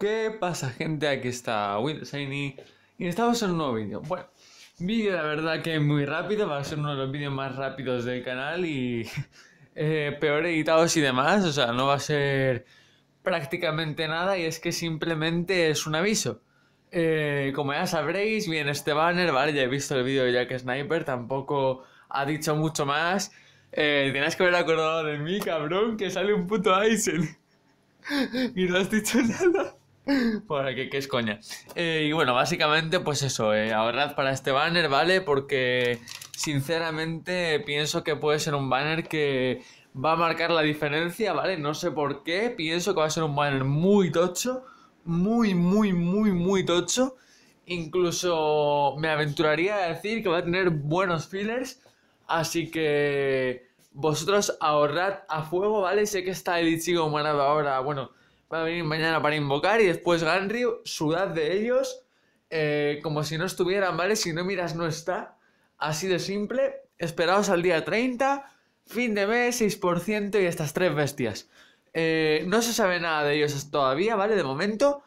¿Qué pasa gente? Aquí está Saini y estamos en un nuevo vídeo. Bueno, vídeo la verdad que muy rápido, va a ser uno de los vídeos más rápidos del canal y eh, peor editados y demás, o sea, no va a ser prácticamente nada y es que simplemente es un aviso. Eh, como ya sabréis, bien este banner, vale, ya he visto el vídeo de Jack Sniper, tampoco ha dicho mucho más. Eh, Tienes que haber acordado de mí, cabrón, que sale un puto Aizen. y no has dicho nada. Por aquí, que es coña. Eh, y bueno, básicamente, pues eso, eh, ahorrad para este banner, ¿vale? Porque sinceramente pienso que puede ser un banner que va a marcar la diferencia, ¿vale? No sé por qué, pienso que va a ser un banner muy tocho, muy, muy, muy, muy tocho. Incluso me aventuraría a decir que va a tener buenos fillers, así que vosotros ahorrad a fuego, ¿vale? Sé que está el Ichigo Manado ahora, bueno va a venir mañana para invocar y después Ganry, sudad de ellos, eh, como si no estuvieran, ¿vale? Si no miras, no está. Así de simple, esperaos al día 30, fin de mes, 6% y estas tres bestias. Eh, no se sabe nada de ellos todavía, ¿vale? De momento,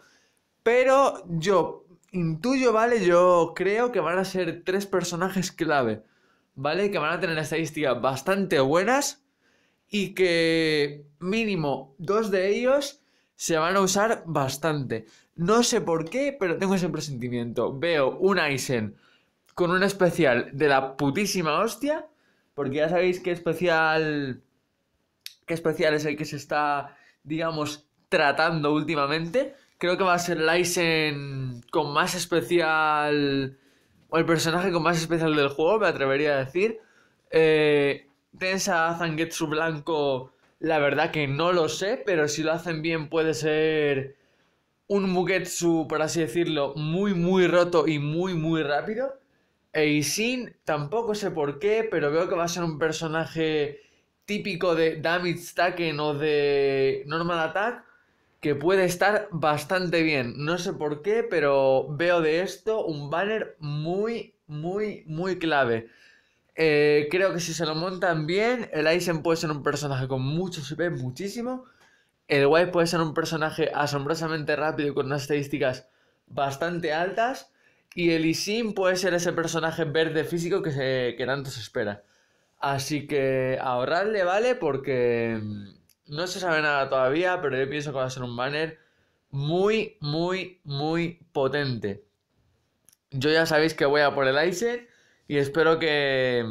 pero yo intuyo, ¿vale? Yo creo que van a ser tres personajes clave, ¿vale? Que van a tener estadísticas bastante buenas y que mínimo dos de ellos se van a usar bastante. No sé por qué, pero tengo ese presentimiento. Veo un Eisen con un especial de la putísima hostia, porque ya sabéis qué especial qué especial es el que se está, digamos, tratando últimamente. Creo que va a ser el Aizen con más especial o el personaje con más especial del juego, me atrevería a decir. Eh, Tensa Zangetsu blanco la verdad que no lo sé, pero si lo hacen bien puede ser un Mugetsu, por así decirlo, muy, muy roto y muy, muy rápido. Eishin tampoco sé por qué, pero veo que va a ser un personaje típico de Damage Taken o de Normal Attack que puede estar bastante bien. No sé por qué, pero veo de esto un banner muy, muy, muy clave. Eh, creo que si se lo montan bien, el Aizen puede ser un personaje con mucho CP, muchísimo. El White puede ser un personaje asombrosamente rápido y con unas estadísticas bastante altas. Y el Isin puede ser ese personaje verde físico que, que tanto se espera. Así que ahorrarle vale porque mm, no se sabe nada todavía, pero yo pienso que va a ser un banner muy, muy, muy potente. Yo ya sabéis que voy a por el Aizen. Y espero que,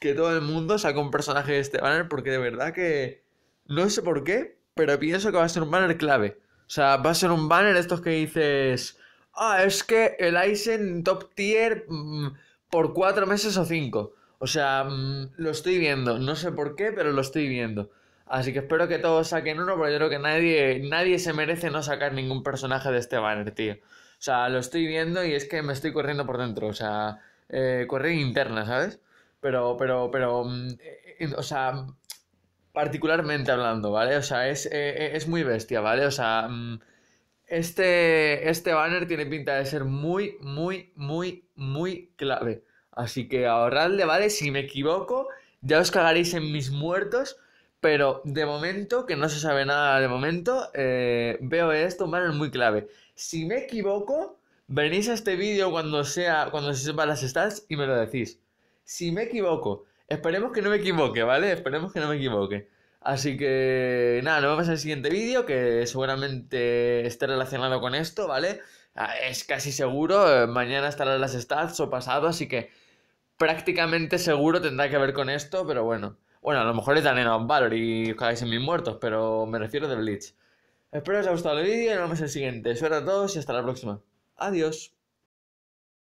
que todo el mundo saque un personaje de este banner porque de verdad que no sé por qué, pero pienso que va a ser un banner clave. O sea, va a ser un banner estos que dices, ah, es que el Aizen top tier mm, por cuatro meses o cinco. O sea, mm, lo estoy viendo, no sé por qué, pero lo estoy viendo. Así que espero que todos saquen uno, porque yo creo que nadie, nadie se merece no sacar ningún personaje de este banner, tío. O sea, lo estoy viendo y es que me estoy corriendo por dentro. O sea, eh, correr interna, ¿sabes? Pero, pero, pero, mm, eh, eh, o sea, particularmente hablando, ¿vale? O sea, es, eh, muy bestia, ¿vale? O sea, mm, este, este banner tiene pinta de ser muy, muy, muy, muy clave. Así que ahorradle, ¿vale? Si me equivoco, ya os cagaréis en mis muertos. Pero de momento, que no se sabe nada de momento, veo esto un banner muy clave. Si me equivoco, Venís a este vídeo cuando sea, cuando se sepan las stats y me lo decís. Si me equivoco, esperemos que no me equivoque, ¿vale? Esperemos que no me equivoque. Así que nada, nos vemos en el siguiente vídeo que seguramente esté relacionado con esto, ¿vale? Ah, es casi seguro, eh, mañana estarán las stats o pasado, así que prácticamente seguro tendrá que ver con esto, pero bueno. Bueno, a lo mejor es dan en Valor y cagáis en mis muertos, pero me refiero de Bleach. Espero que os haya gustado el vídeo y nos vemos en el siguiente. Suerte a todos y hasta la próxima. Adiós.